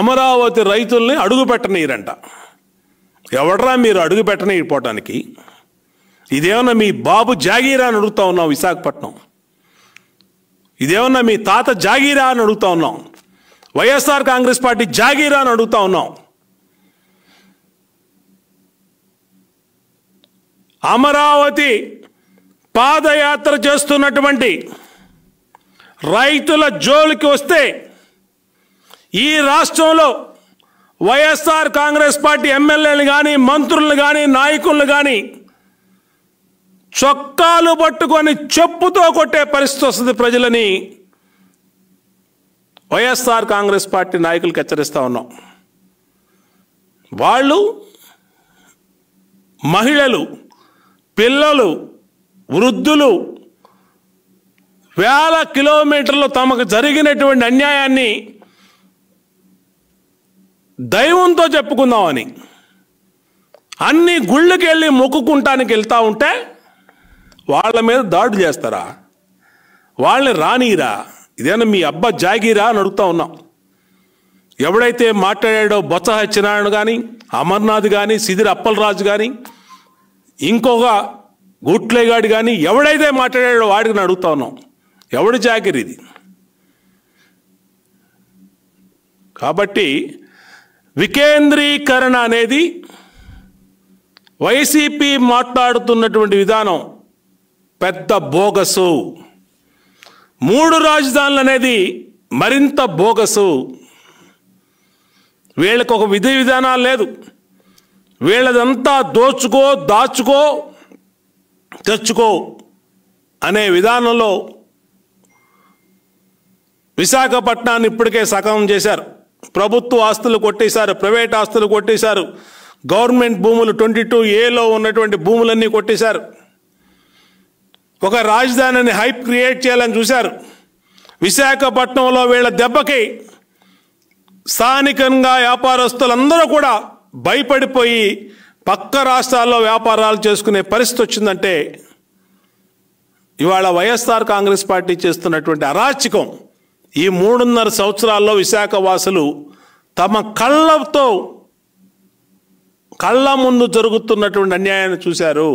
అమరావతి రైతుల్ని అడుగు పెట్టనీయరంట ఎవడరా మీరు అడుగు పెట్టనీయపోవటానికి ఇదేమన్నా మీ బాబు జాగీరా అని అడుగుతా ఉన్నాం విశాఖపట్నం ఇదేమన్నా మీ తాత జాగీరా అని అడుగుతా ఉన్నాం వైఎస్ఆర్ కాంగ్రెస్ పార్టీ జాగీరా అని అడుగుతా ఉన్నాం అమరావతి పాదయాత్ర చేస్తున్నటువంటి రైతుల జోలికి వస్తే ఈ రాష్ట్రంలో వైఎస్ఆర్ కాంగ్రెస్ పార్టీ ఎమ్మెల్యేలు కానీ మంత్రులను కానీ నాయకులను కానీ చొక్కాలు పట్టుకొని చెప్పుతో కొట్టే పరిస్థితి వస్తుంది ప్రజలని వైఎస్ఆర్ కాంగ్రెస్ పార్టీ నాయకులకు హెచ్చరిస్తూ ఉన్నాం వాళ్ళు మహిళలు పిల్లలు వృద్ధులు వేల కిలోమీటర్లు తమకు జరిగినటువంటి అన్యాయాన్ని దైవంతో చెప్పుకుందామని అన్ని గుళ్ళకి వెళ్ళి మొక్కుకుంటానికి వెళ్తా ఉంటే వాళ్ళ మీద దాడులు చేస్తారా వాళ్ళని రానీరా ఇదేనా మీ అబ్బా జాగీరా అని అడుగుతా ఉన్నాం ఎవడైతే మాట్లాడాడో బొత్స సత్యనారాయణ కానీ అమర్నాథ్ కానీ సిదిరి అప్పలరాజు కానీ ఇంకొక గుట్లేగాడు కానీ ఎవడైతే మాట్లాడాడో వాడికి అడుగుతా ఉన్నాం ఎవడు జాగిరి ఇది కాబట్టి వికేంద్రీకరణ అనేది వైసీపీ మాట్లాడుతున్నటువంటి విధానం పెద్ద బోగసు మూడు రాజధానులు అనేది మరింత బోగసు వీళ్ళకు ఒక విధి విధానాలు లేదు వీళ్ళదంతా దోచుకో దాచుకో తెచ్చుకో అనే విధానంలో విశాఖపట్నాన్ని ఇప్పటికే సగం చేశారు ప్రభుత్వ ఆస్తులు కొట్టేశారు ప్రైవేట్ ఆస్తులు కొట్టేశారు గవర్నమెంట్ భూములు ట్వంటీ టూ ఏలో ఉన్నటువంటి భూములన్నీ కొట్టేశారు ఒక రాజధానిని హైప్ క్రియేట్ చేయాలని చూశారు విశాఖపట్నంలో వీళ్ళ దెబ్బకి స్థానికంగా వ్యాపారస్తులందరూ కూడా భయపడిపోయి పక్క రాష్ట్రాల్లో వ్యాపారాలు చేసుకునే పరిస్థితి వచ్చిందంటే ఇవాళ వైఎస్ఆర్ కాంగ్రెస్ పార్టీ చేస్తున్నటువంటి అరాచకం ఈ మూడున్నర సంవత్సరాల్లో విశాఖ వాసులు తమ కళ్ళతో కళ్ళ ముందు జరుగుతున్నటువంటి అన్యాయాన్ని చూశారు